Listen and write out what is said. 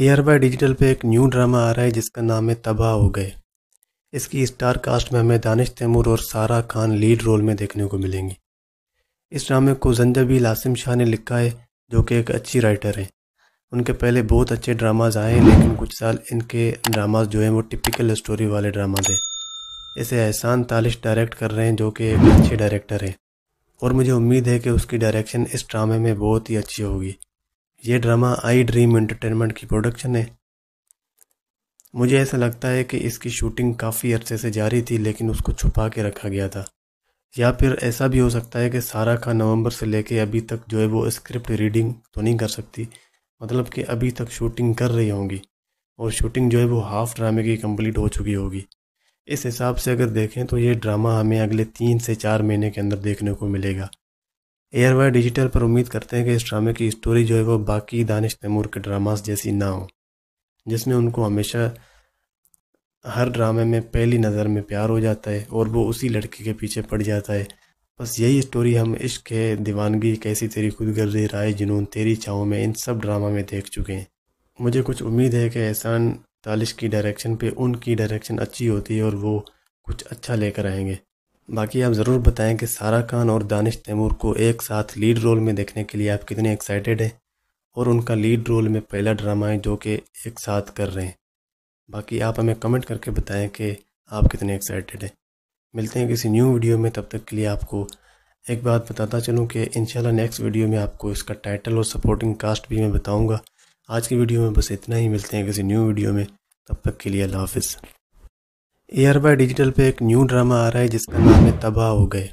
air by digital पे एक new drama आ रहा है जिसका नाम है तबाह हो गए इसकी स्टार कास्ट में हमें दानिश तैमूर और सारा खान लीड रोल में देखने को मिलेंगी इस ड्रामे को जंजबील आसिम शाह ने लिखा है जो कि एक अच्छी राइटर हैं उनके पहले बहुत अच्छे ड्रामाज आए हैं लेकिन कुछ साल इनके ड्रामाज जो हैं वो टिपिकल स्टोरी वाले ड्रामाज हैं इसे एहसान तालिश डायरेक्ट कर रहे हैं जो कि एक अच्छे डायरेक्टर हैं और मुझे उम्मीद है कि उसकी डायरेक्शन इस ड्रामे में बहुत ही अच्छी होगी ये ड्रामा आई ड्रीम एंटरटेनमेंट की प्रोडक्शन है मुझे ऐसा लगता है कि इसकी शूटिंग काफ़ी अरसे से जारी थी लेकिन उसको छुपा के रखा गया था या फिर ऐसा भी हो सकता है कि सारा खान नवंबर से लेके अभी तक जो है वो स्क्रिप्ट रीडिंग तो नहीं कर सकती मतलब कि अभी तक शूटिंग कर रही होंगी और शूटिंग जो है वो हाफ ड्रामे की कंप्लीट हो चुकी होगी इस हिसाब से अगर देखें तो ये ड्रामा हमें अगले तीन से चार महीने के अंदर देखने को मिलेगा वाई डिजिटल पर उम्मीद करते हैं कि इस ड्रामे की स्टोरी जो है वो बाकी दानिश तैमूर के ड्रामास जैसी ना हो जिसमें उनको हमेशा हर ड्रामे में पहली नज़र में प्यार हो जाता है और वो उसी लड़के के पीछे पड़ जाता है बस यही स्टोरी हम इश्क है दीवानगी कैसी तेरी खुदगर्जी राय जुनून तेरी चाहों में इन सब ड्रामा में देख चुके हैं मुझे कुछ उम्मीद है कि एहसान तालिश की डायरेक्शन पे उनकी डायरेक्शन अच्छी होती है और वो कुछ अच्छा लेकर आएंगे बाकी आप ज़रूर बताएं कि सारा खान और दानिश तैमूर को एक साथ लीड रोल में देखने के लिए आप कितने एक्साइटेड हैं और उनका लीड रोल में पहला ड्रामा है जो कि एक साथ कर रहे हैं बाकी आप हमें कमेंट करके बताएं कि आप कितने एक्साइटेड हैं मिलते हैं किसी न्यू वीडियो में तब तक के लिए आपको एक बात बताता चलूँ कि इन नेक्स्ट वीडियो में आपको इसका टाइटल और सपोर्टिंग कास्ट भी मैं बताऊँगा आज की वीडियो में बस इतना ही मिलते हैं किसी न्यू वीडियो में तब तक के लिए अल्लाह हाफिज़ एयर बाय डिजिटल पे एक न्यू ड्रामा आ रहा है जिसका नाम है तबाह हो गए